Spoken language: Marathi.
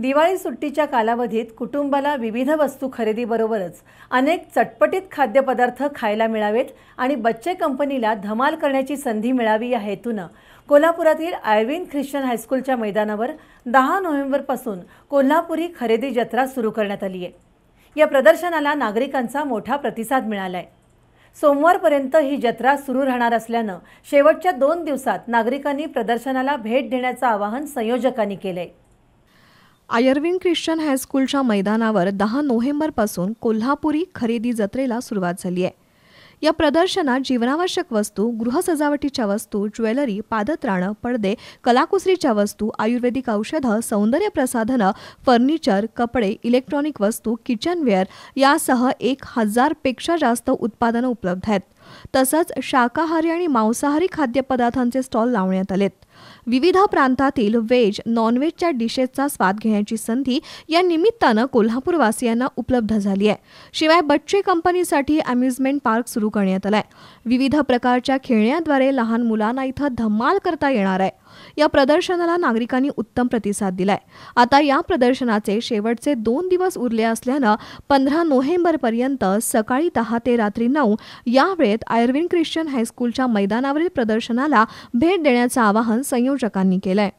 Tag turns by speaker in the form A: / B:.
A: दिवाळी सुट्टीच्या कालावधीत कुटुंबाला विविध वस्तू खरेदीबरोबरच अनेक चटपटीत खाद्यपदार्थ खायला मिळावेत आणि बच्चे कंपनीला धमाल करण्याची संधी मिळावी या हेतूनं कोल्हापुरातील आयविन ख्रिश्चन हायस्कूलच्या मैदानावर दहा नोव्हेंबरपासून कोल्हापुरी खरेदी जत्रा सुरू करण्यात आली आहे या प्रदर्शनाला नागरिकांचा मोठा प्रतिसाद मिळाला सोमवारपर्यंत ही जत्रा सुरू राहणार असल्यानं शेवटच्या दोन दिवसात नागरिकांनी प्रदर्शनाला भेट देण्याचं आवाहन संयोजकांनी केलं आहे
B: आयर्विन ख्रिश्चन हायस्कूलच्या मैदानावर दहा नोव्हेंबरपासून कोल्हापुरी खरेदी जत्रेला सुरुवात झाली आहे या प्रदर्शनात जीवनावश्यक वस्तू गृहसजावटीच्या वस्तू ज्वेलरी पादत्राणं पडदे कलाकुसरीच्या वस्तू आयुर्वेदिक औषधं सौंदर्य प्रसाधनं फर्निचर कपडे इलेक्ट्रॉनिक वस्तू किचनवेअर यासह एक हजारपेक्षा जास्त उत्पादनं उपलब्ध आहेत तसंच शाकाहारी आणि मांसाहारी खाद्यपदार्थांचे स्टॉल लावण्यात आलेत विविध प्रांतातील व्हेज नॉनव्हेजच्या डिशेसचा स्वाद घेण्याची संधी या निमित्तानं कोल्हापूरवासियांना उपलब्ध झाली आहे शिवाय बच्चे कंपनीसाठी अम्युजमेंट पार्क सुरू करण्यात आलाय विविध प्रकारच्या खेळण्याद्वारे लहान मुलांना इथं धम्माल करता येणार आहे या प्रदर्शनाला नागरिकांनी उत्तम प्रतिसाद दिलाय आता या प्रदर्शनाचे शेवटचे दोन दिवस उरले असल्यानं पंधरा नोव्हेंबरपर्यंत सकाळी दहा ते रात्री नऊ या वेळेत आयर्विन ख्रिश्चन हायस्कूलच्या मैदानावरील प्रदर्शनाला भेट देण्याचं आवाहन संयोजकांनी केलंय